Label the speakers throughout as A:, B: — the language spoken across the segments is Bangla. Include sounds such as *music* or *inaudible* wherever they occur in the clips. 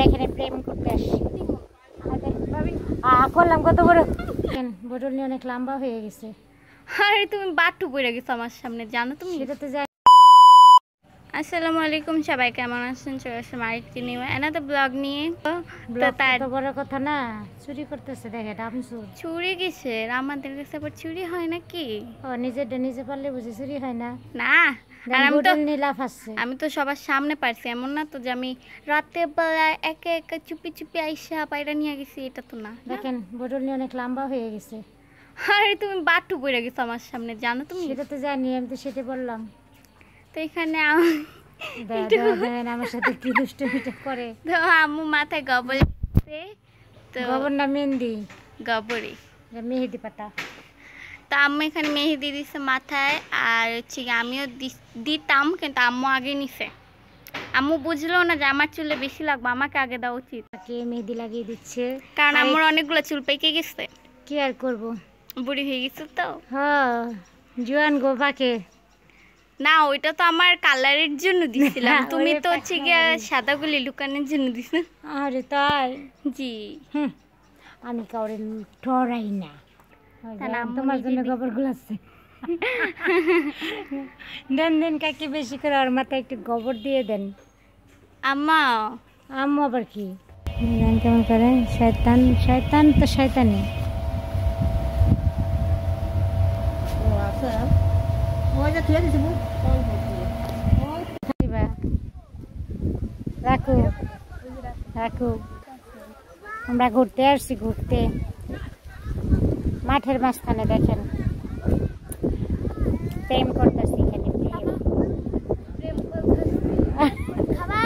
A: আমরা এখানে প্রেম করতে আসছি করলাম কত বড় বোতল নিয়ে অনেক লম্বা হয়ে গেছে আরে তুমি বাট্টু পড়ে গেছো আমার সামনে জানো তুমি সেটাতে যাই আসসালামু আলাইকুম সবাই কেমন আছেন চলে আরেকটি নিয়ে এনাদের ব্লগ নিয়ে তো বড় কথা না চুরি করতেছে দেখে চুরি কিসের আমাদের কাছে আবার চুরি হয় না কি ও নিজেরটা নিজে পারলে বুঝি চুরি হয় না না আমি তো সবার সামনে পারছি এমন না তো যে আমি রাতে বেলা একে একে চুপি চুপি আইসা পায়রা নিয়ে গেছি এটা তো না দেখেন বোটল নিয়ে অনেক লম্বা হয়ে গেছে আরে তুমি বাটু পড়ে গেছো আমার সামনে জানো তুমি সেটা তো জানি আমি তো সেটা বললাম তো এখানে আম্মু দিতাম কিন্তু আম্মু আগে নিছে আম্মু বুঝলো না যে আমার চুলে বেশি লাগবে আমাকে আগে দেওয়া উচিত মেহেদি লাগিয়ে দিচ্ছে কারণ আমার অনেকগুলো চুল পেকে গেছে কি আর করবো বুড়ি হয়ে গেছে তো হ্যাঁ জুয়ান গোভাকে না ওইটা তো আমার কালারের জন্য *laughs* দিছিলাম হ্যাঁ, তুমি তো হচ্ছে গিয়ে সাদাগুলি লুকানোর জন্য দিছিলাম আরে তাই জি আমি কাউরে ঠরাই না তোমার জন্য গোবর আছে *laughs* দেন দেন কাকে বেশি করে আর মাথায় একটু গোবর দিয়ে দেন আম্মা আম্মু আবার কি দেন কেমন করে শয়তান শয়তান তো শয়তানি ও আচ্ছা আমরা ঘুরতে আসছি ঘুরতে মাঠের মাঝখানে দেখেন প্রেম করতেছি এখানে আমরা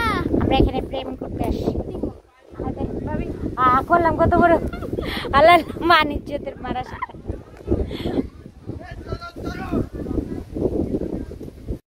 A: এখানে প্রেম করতে আসছি করলাম কত বড় আল্লাহ মানিজ্যদের ইজ্জতের মারা